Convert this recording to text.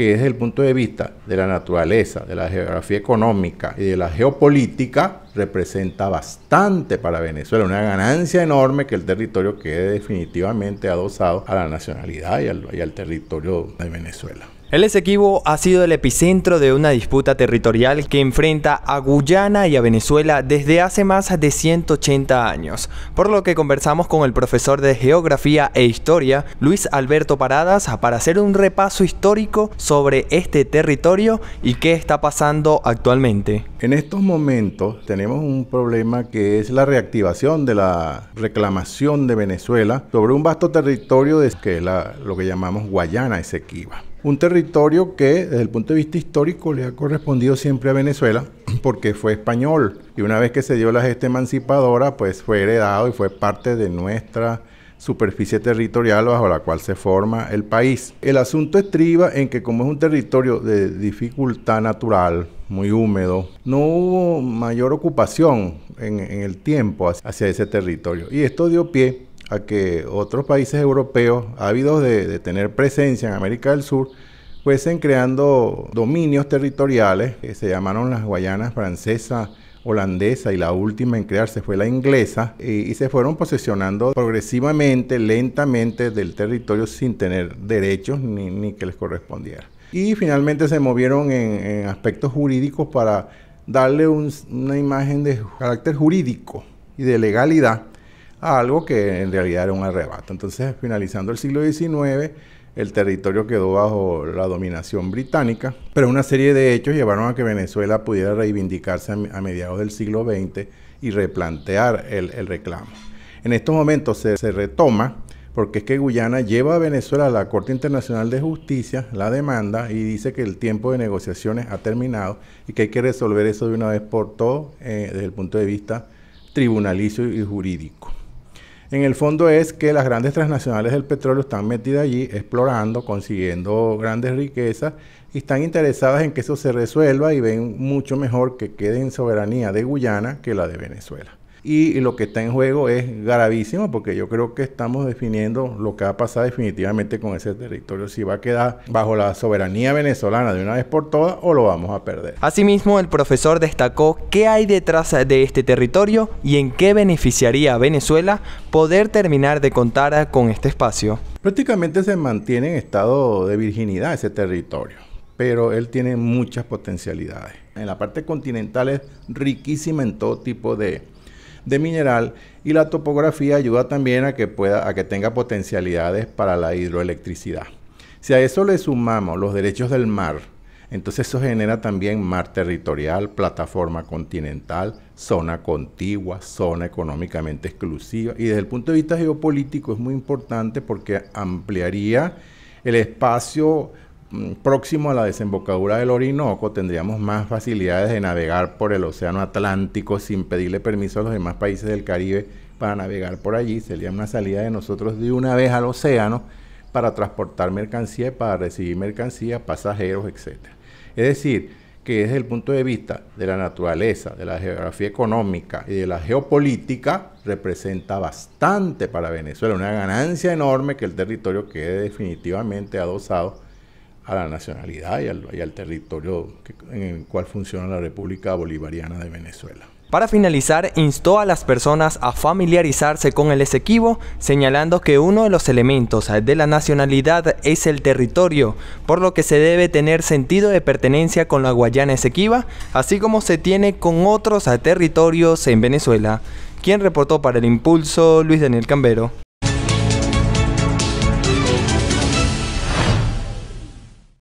que desde el punto de vista de la naturaleza, de la geografía económica y de la geopolítica, representa bastante para Venezuela, una ganancia enorme que el territorio quede definitivamente adosado a la nacionalidad y al, y al territorio de Venezuela. El Esequibo ha sido el epicentro de una disputa territorial que enfrenta a Guyana y a Venezuela desde hace más de 180 años, por lo que conversamos con el profesor de Geografía e Historia, Luis Alberto Paradas, para hacer un repaso histórico sobre este territorio y qué está pasando actualmente. En estos momentos tenemos un problema que es la reactivación de la reclamación de Venezuela sobre un vasto territorio de, que es lo que llamamos Guayana Esequiba. Un territorio que desde el punto de vista histórico le ha correspondido siempre a Venezuela porque fue español y una vez que se dio la gesta emancipadora pues fue heredado y fue parte de nuestra superficie territorial bajo la cual se forma el país. El asunto estriba en que como es un territorio de dificultad natural, muy húmedo, no hubo mayor ocupación en, el tiempo hacia ese territorio y esto dio pie a que otros países europeos, ávidos de, tener presencia en América del Sur, fuesen creando dominios territoriales que se llamaron las Guayanas francesas, holandesa y la última en crearse fue la inglesa y, se fueron posesionando progresivamente, lentamente del territorio sin tener derechos ni, que les correspondiera. Y finalmente se movieron en, aspectos jurídicos para darle una imagen de carácter jurídico y de legalidad algo que en realidad era un arrebato. Entonces, finalizando el siglo XIX, el territorio quedó bajo la dominación británica, pero una serie de hechos llevaron a que Venezuela pudiera reivindicarse a mediados del siglo XX y replantear el, reclamo. En estos momentos se, retoma porque es que Guyana lleva a Venezuela a la Corte Internacional de Justicia la demanda y dice que el tiempo de negociaciones ha terminado y que hay que resolver eso de una vez por todo eh, desde el punto de vista tribunalicio y jurídico. En el fondo es que las grandes transnacionales del petróleo están metidas allí explorando, consiguiendo grandes riquezas y están interesadas en que eso se resuelva y ven mucho mejor que quede en soberanía de Guyana que la de Venezuela. Y lo que está en juego es gravísimo porque yo creo que estamos definiendo lo que va a pasar definitivamente con ese territorio, si va a quedar bajo la soberanía venezolana de una vez por todas o lo vamos a perder. Asimismo, el profesor destacó qué hay detrás de este territorio y en qué beneficiaría a Venezuela poder terminar de contar con este espacio. Prácticamente se mantiene en estado de virginidad ese territorio, pero él tiene muchas potencialidades. En la parte continental es riquísima en todo tipo de de mineral y la topografía ayuda también a que, pueda, que tenga potencialidades para la hidroelectricidad. Si a eso le sumamos los derechos del mar, entonces eso genera también mar territorial, plataforma continental, zona contigua, zona económicamente exclusiva. Y desde el punto de vista geopolítico es muy importante porque ampliaría el espacio Mm, próximo a la desembocadura del Orinoco, tendríamos más facilidades de navegar por el Océano Atlántico sin pedirle permiso a los demás países del Caribe para navegar por allí. Sería una salida de nosotros de una vez al océano para transportar mercancía, para recibir mercancía, pasajeros, etc. Es decir, que desde el punto de vista de la naturaleza, de la geografía económica y de la geopolítica, representa bastante para Venezuela, una ganancia enorme que el territorio quede definitivamente adosado a la nacionalidad y al, territorio en el cual funciona la República Bolivariana de Venezuela. Para finalizar, instó a las personas a familiarizarse con el Esequibo, señalando que uno de los elementos de la nacionalidad es el territorio, por lo que se debe tener sentido de pertenencia con la Guayana Esequiba, así como se tiene con otros territorios en Venezuela. Quien reportó para el impulso Luis Daniel Cambero.